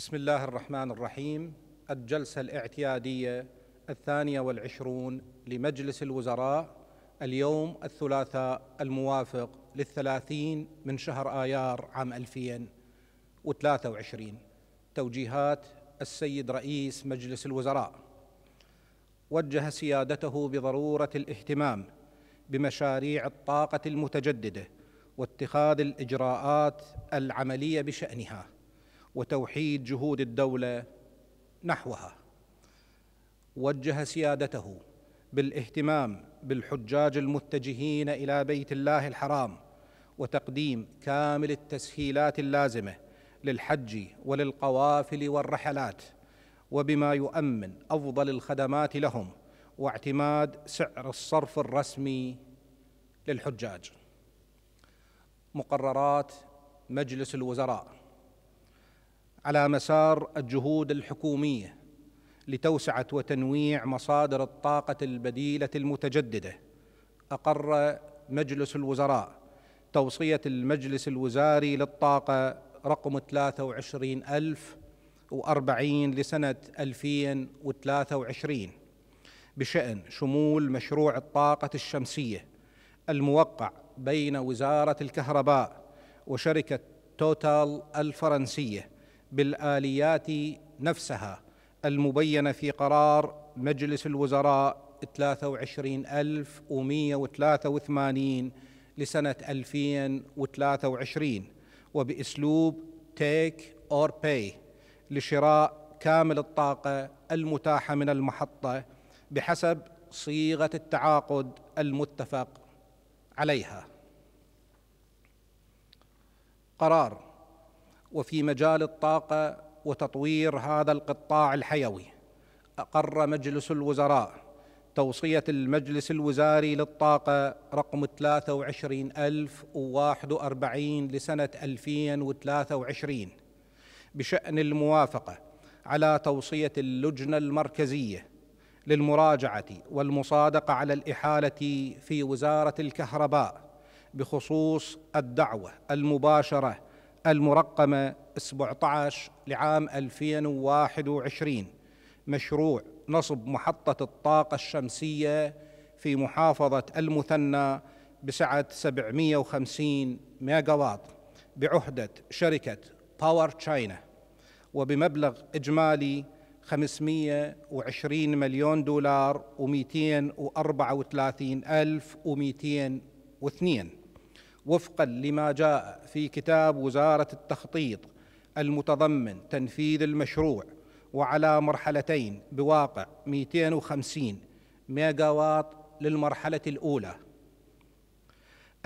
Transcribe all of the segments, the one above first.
بسم الله الرحمن الرحيم الجلسة الاعتيادية الثانية والعشرون لمجلس الوزراء اليوم الثلاثاء الموافق للثلاثين من شهر آيار عام 2023 توجيهات السيد رئيس مجلس الوزراء وجه سيادته بضرورة الاهتمام بمشاريع الطاقة المتجددة واتخاذ الإجراءات العملية بشأنها وتوحيد جهود الدوله نحوها وجه سيادته بالاهتمام بالحجاج المتجهين الى بيت الله الحرام وتقديم كامل التسهيلات اللازمه للحج وللقوافل والرحلات وبما يؤمن افضل الخدمات لهم واعتماد سعر الصرف الرسمي للحجاج مقررات مجلس الوزراء على مسار الجهود الحكوميه لتوسعه وتنويع مصادر الطاقه البديله المتجدده اقر مجلس الوزراء توصيه المجلس الوزاري للطاقه رقم 23040 لسنه 2023 بشان شمول مشروع الطاقه الشمسيه الموقع بين وزاره الكهرباء وشركه توتال الفرنسيه بالآليات نفسها المبينة في قرار مجلس الوزراء 23183 لسنة 2023 وبأسلوب تيك اور باي لشراء كامل الطاقة المتاحة من المحطة بحسب صيغة التعاقد المتفق عليها. قرار وفي مجال الطاقه وتطوير هذا القطاع الحيوي اقر مجلس الوزراء توصيه المجلس الوزاري للطاقه رقم 23041 لسنه 2023 بشان الموافقه على توصيه اللجنه المركزيه للمراجعه والمصادقه على الاحاله في وزاره الكهرباء بخصوص الدعوه المباشره المرقمة 17 لعام 2021 مشروع نصب محطة الطاقة الشمسية في محافظة المثنى بسعة 750 ميجاوات بعهدة شركة باور تشاينا وبمبلغ إجمالي 520 مليون دولار و234 ألف و202 وفقا لما جاء في كتاب وزاره التخطيط المتضمن تنفيذ المشروع وعلى مرحلتين بواقع 250 واط للمرحله الاولى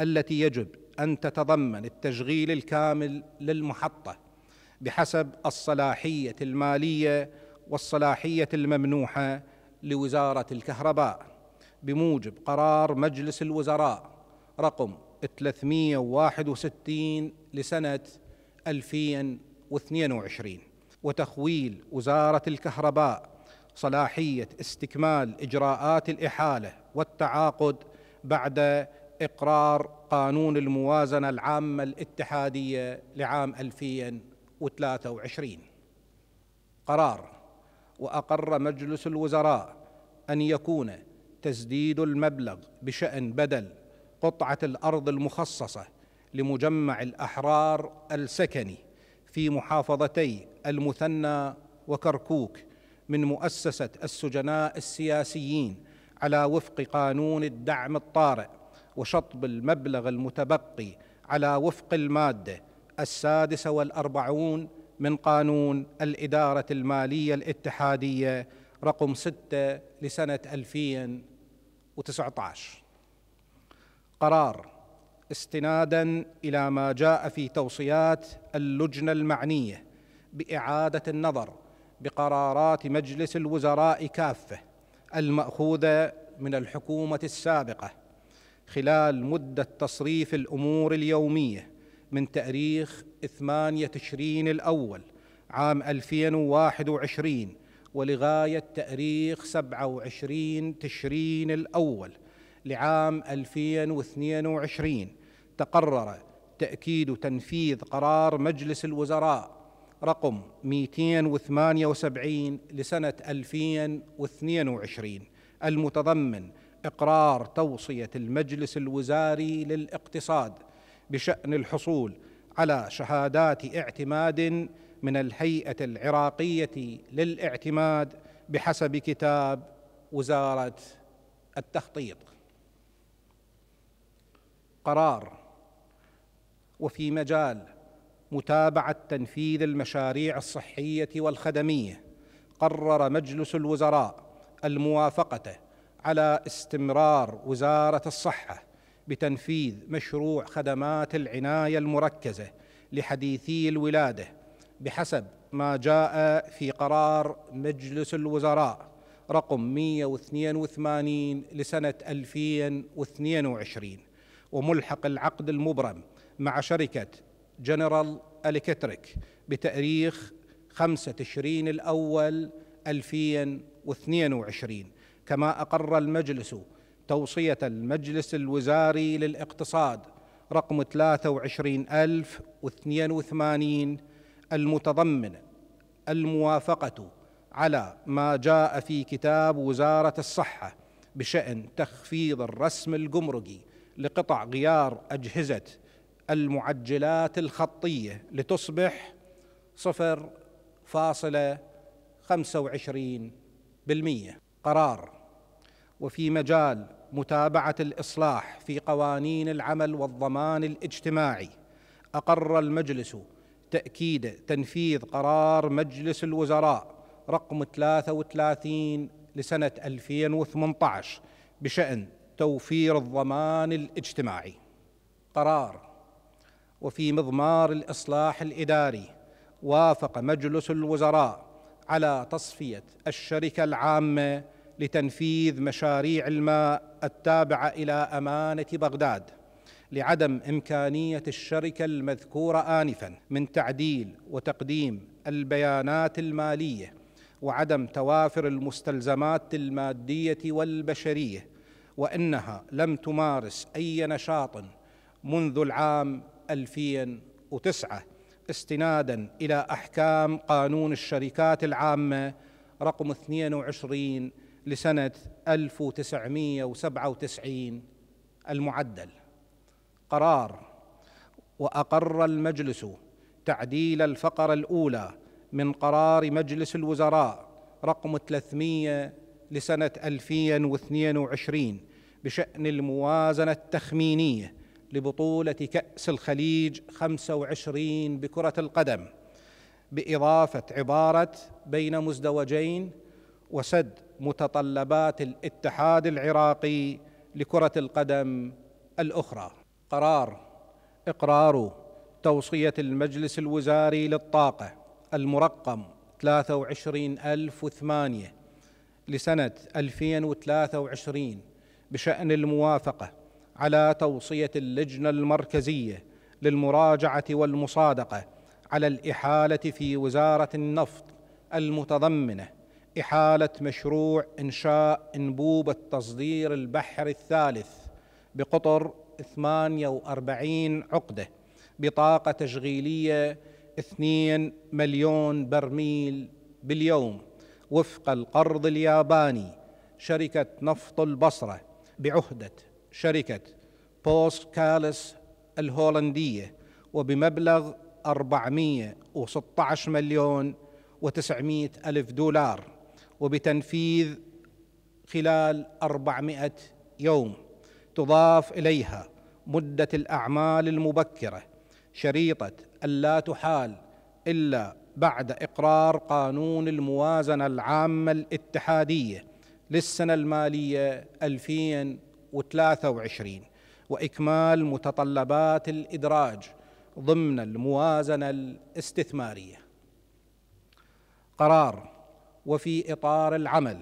التي يجب ان تتضمن التشغيل الكامل للمحطه بحسب الصلاحيه الماليه والصلاحيه الممنوحه لوزاره الكهرباء بموجب قرار مجلس الوزراء رقم 361 لسنة 2022 وتخويل وزارة الكهرباء صلاحية استكمال إجراءات الإحالة والتعاقد بعد إقرار قانون الموازنة العامة الاتحادية لعام 2023 قرار وأقر مجلس الوزراء أن يكون تسديد المبلغ بشأن بدل قطعة الأرض المخصصة لمجمع الأحرار السكني في محافظتي المثنى وكركوك من مؤسسة السجناء السياسيين على وفق قانون الدعم الطارئ وشطب المبلغ المتبقي على وفق المادة السادسة والأربعون من قانون الإدارة المالية الاتحادية رقم ستة لسنة 2019 قرار استنادا الى ما جاء في توصيات اللجنه المعنيه باعاده النظر بقرارات مجلس الوزراء كافه الماخوذه من الحكومه السابقه خلال مده تصريف الامور اليوميه من تاريخ 8 تشرين الاول عام 2021 ولغايه تاريخ 27 تشرين الاول لعام 2022 تقرر تأكيد تنفيذ قرار مجلس الوزراء رقم 278 لسنة 2022 المتضمن إقرار توصية المجلس الوزاري للاقتصاد بشأن الحصول على شهادات اعتماد من الهيئة العراقية للاعتماد بحسب كتاب وزارة التخطيط قرار وفي مجال متابعه تنفيذ المشاريع الصحيه والخدميه قرر مجلس الوزراء الموافقه على استمرار وزاره الصحه بتنفيذ مشروع خدمات العنايه المركزه لحديثي الولاده بحسب ما جاء في قرار مجلس الوزراء رقم 182 لسنة 2022 وملحق العقد المبرم مع شركة جنرال الكتريك بتاريخ 5 تشرين الأول 2022 كما أقر المجلس توصية المجلس الوزاري للاقتصاد رقم 23082 المتضمن الموافقة على ما جاء في كتاب وزارة الصحة بشأن تخفيض الرسم الجمركي لقطع غيار أجهزة المعجلات الخطية لتصبح صفر فاصلة خمسة وعشرين بالمية قرار وفي مجال متابعة الإصلاح في قوانين العمل والضمان الاجتماعي أقر المجلس تأكيد تنفيذ قرار مجلس الوزراء رقم 33 لسنة 2018 بشأن توفير الضمان الاجتماعي قرار وفي مضمار الاصلاح الاداري وافق مجلس الوزراء على تصفيه الشركه العامه لتنفيذ مشاريع الماء التابعه الى امانه بغداد لعدم امكانيه الشركه المذكوره انفا من تعديل وتقديم البيانات الماليه وعدم توافر المستلزمات الماديه والبشريه وانها لم تمارس اي نشاط منذ العام 2009 استنادا الى احكام قانون الشركات العامه رقم 22 لسنه 1997 المعدل قرار واقر المجلس تعديل الفقره الاولى من قرار مجلس الوزراء رقم 300 لسنة 2022 بشأن الموازنة التخمينية لبطولة كأس الخليج 25 بكرة القدم بإضافة عبارة بين مزدوجين وسد متطلبات الاتحاد العراقي لكرة القدم الأخرى قرار إقرار توصية المجلس الوزاري للطاقة المرقم 23008 لسنة 2023 بشأن الموافقة على توصية اللجنة المركزية للمراجعة والمصادقة على الإحالة في وزارة النفط المتضمنة إحالة مشروع إنشاء إنبوب التصدير البحر الثالث بقطر 48 عقدة بطاقة تشغيلية 2 مليون برميل باليوم وفق القرض الياباني شركة نفط البصرة بعهدة شركة بوست كالس الهولندية وبمبلغ 416 مليون و900 ألف دولار وبتنفيذ خلال 400 يوم تضاف إليها مدة الأعمال المبكرة شريطة ألا تحال إلا بعد إقرار قانون الموازنة العامة الاتحادية للسنة المالية 2023 وإكمال متطلبات الإدراج ضمن الموازنة الاستثمارية. قرار وفي إطار العمل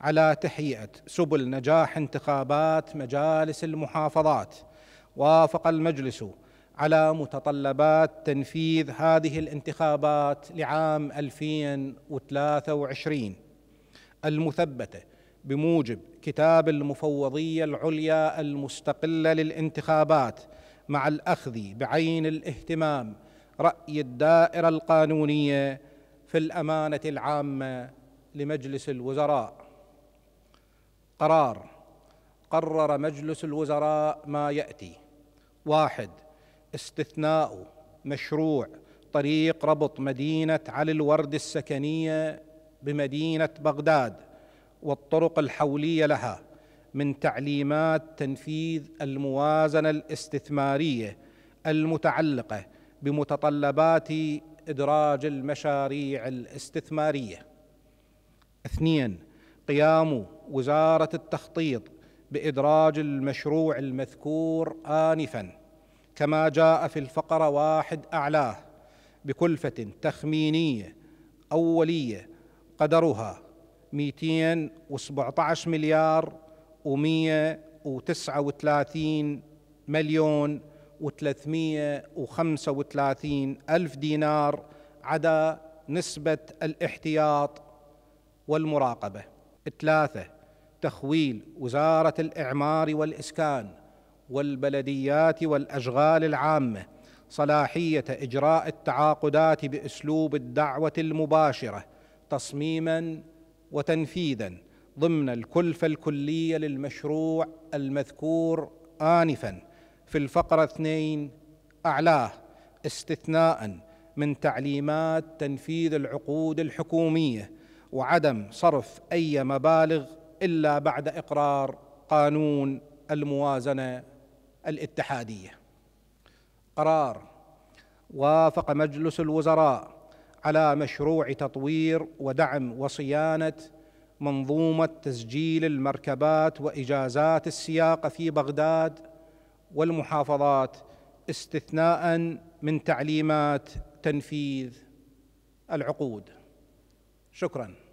على تحيئة سبل نجاح انتخابات مجالس المحافظات وافق المجلس على متطلبات تنفيذ هذه الانتخابات لعام 2023 المثبته بموجب كتاب المفوضيه العليا المستقله للانتخابات مع الاخذ بعين الاهتمام راي الدائره القانونيه في الامانه العامه لمجلس الوزراء قرار قرر مجلس الوزراء ما ياتي واحد استثناء مشروع طريق ربط مدينة علي الورد السكنية بمدينة بغداد والطرق الحولية لها من تعليمات تنفيذ الموازنة الاستثمارية المتعلقة بمتطلبات إدراج المشاريع الاستثمارية. اثنين قيام وزارة التخطيط بإدراج المشروع المذكور آنفاً كما جاء في الفقرة واحد أعلاه بكلفة تخمينية أولية قدرها 217 مليار و139 مليون و335 ألف دينار عدا نسبة الاحتياط والمراقبة ثلاثة تخويل وزارة الإعمار والإسكان والبلديات والاشغال العامه صلاحيه اجراء التعاقدات باسلوب الدعوه المباشره تصميما وتنفيذا ضمن الكلفه الكليه للمشروع المذكور انفا في الفقره اثنين اعلاه استثناء من تعليمات تنفيذ العقود الحكوميه وعدم صرف اي مبالغ الا بعد اقرار قانون الموازنه الاتحادية قرار وافق مجلس الوزراء على مشروع تطوير ودعم وصيانة منظومة تسجيل المركبات وإجازات السياقة في بغداد والمحافظات استثناء من تعليمات تنفيذ العقود شكراً